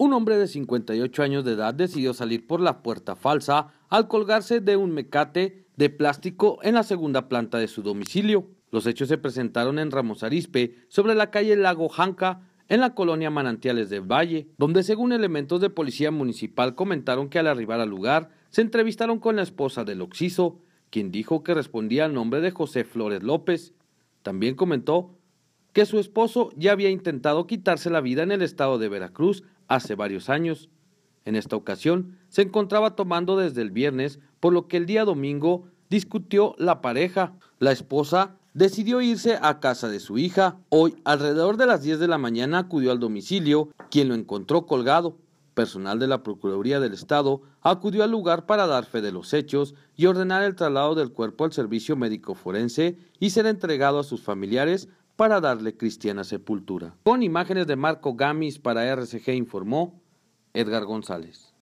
Un hombre de 58 años de edad decidió salir por la puerta falsa al colgarse de un mecate de plástico en la segunda planta de su domicilio. Los hechos se presentaron en Ramos Arispe, sobre la calle Lago Janca, en la colonia Manantiales del Valle, donde según elementos de policía municipal comentaron que al arribar al lugar se entrevistaron con la esposa del Oxiso, quien dijo que respondía al nombre de José Flores López. También comentó que su esposo ya había intentado quitarse la vida en el estado de Veracruz hace varios años. En esta ocasión se encontraba tomando desde el viernes, por lo que el día domingo discutió la pareja. La esposa decidió irse a casa de su hija. Hoy, alrededor de las 10 de la mañana, acudió al domicilio, quien lo encontró colgado. Personal de la Procuraduría del Estado acudió al lugar para dar fe de los hechos y ordenar el traslado del cuerpo al servicio médico forense y ser entregado a sus familiares para darle cristiana sepultura. Con imágenes de Marco Gamis para RCG informó Edgar González.